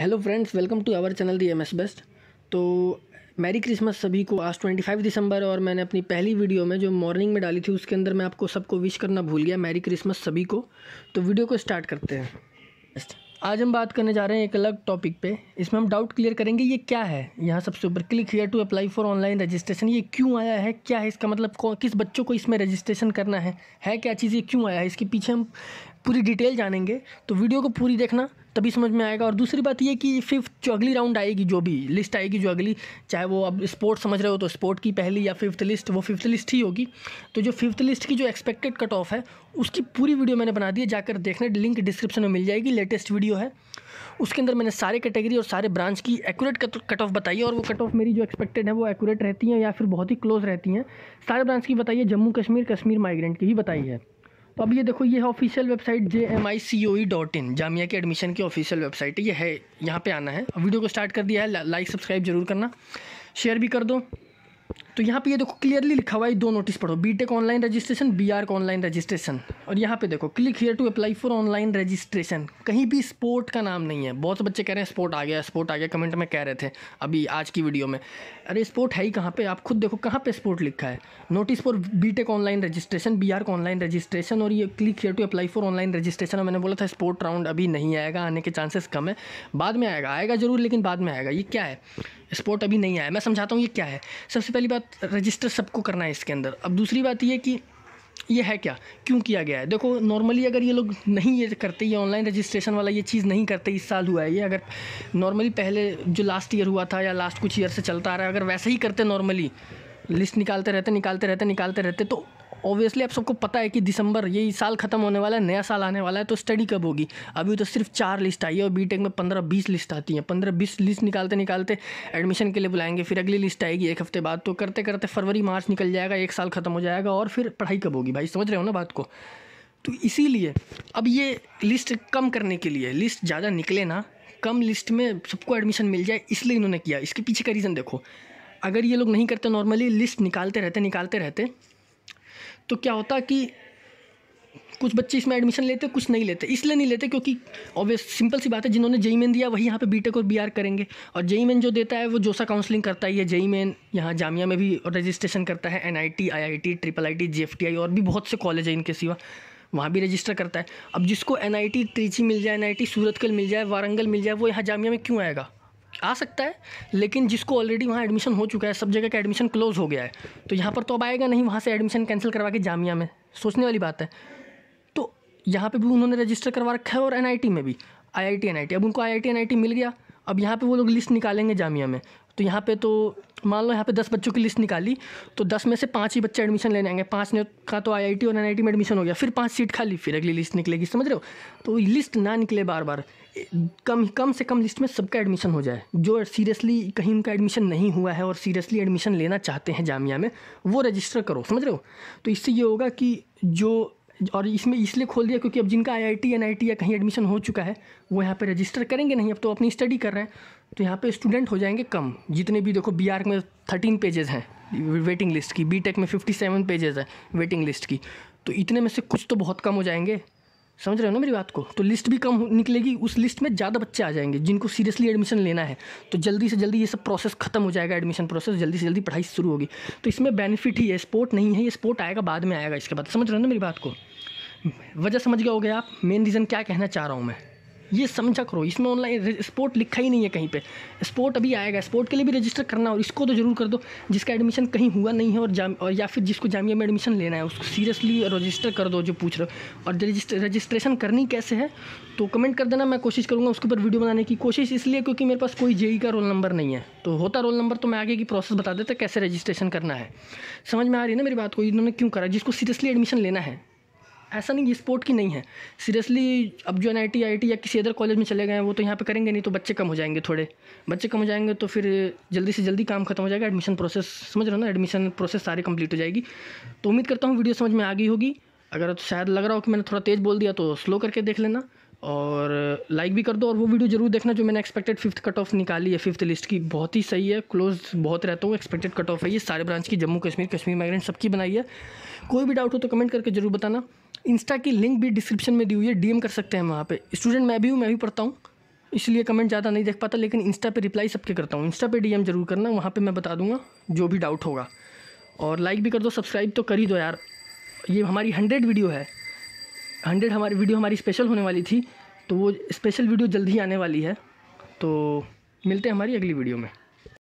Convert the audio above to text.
hello friends welcome to our channel the M S best तो merry Christmas सभी को आज 25 दिसंबर और मैंने अपनी पहली वीडियो में जो मॉर्निंग में डाली थी उसके अंदर मैं आपको सबको विश करना भूल गया मैरी क्रिसमस सभी को तो वीडियो को स्टार्ट करते हैं आज हम बात करने जा रहे हैं एक अलग टॉपिक पे इसमें हम डाउट क्लियर करेंगे ये क्या है यहाँ सबसे ऊपर click here to apply for online registration ये क्यों आया है क्या है इसका मतलब किस बच्चों को इसमें रजिस्ट्रेशन करना है है क्या चीज़ ये क्यों आया है इसके पीछे हम पूरी डिटेल जानेंगे तो वीडियो को पूरी देखना तभी समझ में आएगा और दूसरी बात ये कि फिफ्थ जो अगली राउंड आएगी जो भी लिस्ट आएगी जो अगली चाहे वो अब स्पोर्ट समझ रहे हो तो स्पोर्ट की पहली या फिफ्थ लिस्ट वो फिफ्थ लिस्ट ही होगी तो जो फिफ्थ लिस्ट की जो एक्सपेक्टेड कट ऑफ है उसकी पूरी वीडियो मैंने बना दी है जाकर देखना लिंक डिस्क्रिप्शन में मिल जाएगी लेटेस्ट वीडियो है उसके अंदर मैंने सारे कैटेगरी और सारे ब्रांच की एक्यूरेट कट ऑफ बताई है और वो कट ऑफ मेरी जो एक्सपेक्टेड है वो एक्यूरेट रहती हैं या फिर बहुत ही क्लोज रहती हैं सारे ब्रांच की बताइए जम्मू कश्मीर कश्मीर माइग्रेंट की भी बताई है तो अब ये देखो ये है official website J M I C O E dot in Jamia के एडमिशन की ऑफिशियल वेबसाइट है ये है यहाँ पे आना है वीडियो को स्टार्ट कर दिया है लाइक सब्सक्राइब जरूर करना शेयर भी कर दो तो यहाँ पे ये देखो क्लियरली लिखा हुआ है दो नोटिस पढ़ो B Tech online registration B R online registration और यहाँ पे देखो click here to apply for online registration कहीं भी स्पोर्ट का नाम नहीं है बहुत बच्चे कह रहे हैं स्पोर्ट आ गया स्पोर्ट आ गया कमेंट में कह रहे थे अभी आज की वीडियो में अरे स्पोर्ट है ही कहाँ पर आप खुद देखो कहाँ पर स्पोर्ट लिखा है notice for tech online registration B R online registration और ये click here to apply for online registration और मैंने बोला था स्पोर्ट राउंड अभी नहीं आएगा आने के चांसेस कम है बाद में आएगा आएगा जरूर लेकिन बाद में आएगा ये क्या है स्पोर्ट अभी नहीं आया मैं समझाता हूँ ये क्या है सबसे पहली बात रजिस्टर सबको करना है इसके अंदर अब दूसरी बात यह कि ये है क्या क्यों किया गया है देखो नॉर्मली अगर ये लोग नहीं ये करते ये ऑनलाइन रजिस्ट्रेशन वाला ये चीज़ नहीं करते इस साल हुआ है ये अगर नॉर्मली पहले जो लास्ट ईयर हुआ था या लास्ट कुछ ईयर से चलता आ रहा है अगर वैसे ही करते नॉर्मली लिस्ट निकालते रहते निकालते रहते निकालते रहते तो ऑब्वियसली आप सबको पता है कि दिसंबर यही साल ख़त्म होने वाला है नया साल आने वाला है तो स्टडी कब होगी अभी तो सिर्फ चार लिस्ट आई है और बीटेक में पंद्रह बीस लिस्ट आती हैं पंद्रह बीस लिस्ट निकालते निकालते एडमिशन के लिए बुलाएंगे फिर अगली लिस्ट आएगी एक हफ्ते बाद तो करते करते फरवरी मार्च निकल जाएगा एक साल ख़त्म हो जाएगा और फिर पढ़ाई कब होगी भाई समझ रहे हो ना बात को तो इसीलिए अब ये लिस्ट कम करने के लिए लिस्ट ज़्यादा निकले ना कम लिस्ट में सबको एडमिशन मिल जाए इसलिए इन्होंने किया इसके पीछे का रीज़न देखो अगर ये लोग नहीं करते नॉर्मली लिस्ट निकालते रहते निकालते रहते तो क्या होता कि कुछ बच्चे इसमें एडमिशन लेते कुछ नहीं लेते इसलिए नहीं लेते क्योंकि ऑब्वियस सिंपल सी बात है जिन्होंने जेई मेन दिया वही यहाँ पे बीटेक और बीआर करेंगे और जेई मेन जो देता है वो जोसा काउंसलिंग करता ही है जेई मेन यहाँ जामिया में भी रजिस्ट्रेशन करता है NIT IIT triple I T JFTI और भी बहुत से कॉलेज हैं इनके सिवा वहाँ भी रजिस्टर करता है अब जिसको एन आई टी मिल जाए एन आई टी सूरतकल मिल जाए वारंगल मिल जाए वो यहाँ जामिया में क्यों आएगा आ सकता है लेकिन जिसको ऑलरेडी वहाँ एडमिशन हो चुका है सब जगह का एडमिशन क्लोज हो गया है तो यहाँ पर तो अब आएगा नहीं वहाँ से एडमिशन कैंसिल करवा के जामिया में सोचने वाली बात है तो यहाँ पे भी उन्होंने रजिस्टर करवा रखा है और एन में भी आई आई टी अब उनको आई आई टी मिल गया अब यहाँ पे वो लोग लिस्ट निकालेंगे जामिया में तो यहाँ पे तो मान लो यहाँ पे दस बच्चों की लिस्ट निकाली तो दस में से पाँच ही बच्चे एडमिशन लेने आएंगे पाँच ने कहा तो आईआईटी और एनआईटी में एडमिशन हो गया फिर पाँच सीट खाली फिर अगली लिस्ट निकलेगी समझ रहे हो तो लिस्ट ना निकले बार बार कम कम से कम लिस्ट में सबका एडमिशन हो जाए जो सीरियसली कहीं उनका एडमिशन नहीं हुआ है और सीरियसली एडमिशन लेना चाहते हैं जामिया में वो रजिस्टर करो समझ रहे हो तो इससे ये होगा कि जो और इसमें इसलिए खोल दिया क्योंकि अब जिनका I I T N I T या कहीं एडमिशन हो चुका है वो यहाँ पे रजिस्टर करेंगे नहीं अब तो अपनी स्टडी कर रहे हैं तो यहाँ पे स्टूडेंट हो जाएंगे कम जितने भी देखो बी आर में थर्टीन पेजेज हैं वेटिंग लिस्ट की बी टेक में फिफ्टी सेवन पेजेज हैं वेटिंग लिस्ट की तो इतने में से कुछ तो बहुत कम हो जाएंगे समझ रहे हो ना मेरी बात को तो लिस्ट भी कम निकलेगी उस लिस्ट में ज़्यादा बच्चे आ जाएंगे जिनको सीरियसली एडमिशन लेना है तो जल्दी से जल्दी ये सब प्रोसेस खत्म हो जाएगा एडमिशन प्रोसेस जल्दी से जल्दी पढ़ाई शुरू होगी तो इसमें बेनिफिट ही है स्पोर्ट नहीं है ये स्पोर्ट आएगा बाद में आएगा इसके बाद समझ रहे हो ना मेरी बात को वजह समझ गए होगे आप मेन रीज़न क्या कहना चाह रहा हूँ मैं ये समझा करो इसमें ऑनलाइन स्पोर्ट लिखा ही नहीं है कहीं पे स्पोर्ट अभी आएगा स्पोर्ट के लिए भी रजिस्टर करना और इसको तो जरूर कर दो जिसका एडमिशन कहीं हुआ नहीं है और जाम और या फिर जिसको जामिया में एडमिशन लेना है उसको सीरियसली रजिस्टर कर दो जो पूछ रहे हो और रजिस्ट्रेशन करनी कैसे है तो कमेंट कर देना मैं कोशिश करूँगा उसके ऊपर वीडियो बनाने की कोशिश इसलिए क्योंकि मेरे पास कोई जेई का रोल नंबर नहीं है तो होता रोल नंबर तो मैं आगे की प्रोसेस बता देता कैसे रजिस्ट्रेशन करना है समझ में आ रही है ना मेरी बात को इन्होंने क्यों करा जिसको सीरियसली एडमिशन लेना है ऐसा नहीं कि स्पोर्ट की नहीं है सीरियसली अब जो एन आई आई या किसी अदर कॉलेज में चले गए हैं वो तो यहाँ पे करेंगे नहीं तो बच्चे कम हो जाएंगे थोड़े बच्चे कम हो जाएंगे तो फिर जल्दी से जल्दी काम खत्म हो जाएगा एडमिशन प्रोसेस समझ रहे हो ना एडमिशन प्रोसेस सारी कंप्लीट हो जाएगी तो उम्मीद करता हूँ वीडियो समझ में आ गई होगी अगर तो शायद लग रहा हो कि मैंने थोड़ा तेज़ बोल दिया तो स्लो करके देख लेना और लाइक भी कर दो और वो वीडियो जरूर देखना जो मैंने एक्सपेक्टेड फिफ्थ कट ऑफ निकाली है फिफ्थ लिस्ट की बहुत ही सही है क्लोज बहुत रहता हूँ एक्सपेक्टेड कट ऑफ है ये सारे ब्रांच की जम्मू कश्मीर कश्मीर माइग्रेंट सबकी बनाई है कोई भी डाउट हो तो कमेंट करके जरूर बताना इंस्टा की लिंक भी डिस्क्रिप्शन में दी हुई है डीएम कर सकते हैं वहाँ पे स्टूडेंट मैं भी हूँ मैं भी पढ़ता हूँ इसलिए कमेंट ज़्यादा नहीं देख पाता लेकिन इंस्टा पे रिप्लाई सबके करता हूँ इंस्टा पे डीएम जरूर करना वहाँ पे मैं बता दूंगा जो भी डाउट होगा और लाइक भी कर दो सब्सक्राइब तो कर ही दो यार ये हमारी हंड्रेड वीडियो है हंड्रेड हमारी वीडियो हमारी स्पेशल होने वाली थी तो वो स्पेशल वीडियो जल्द ही आने वाली है तो मिलते हैं हमारी अगली वीडियो में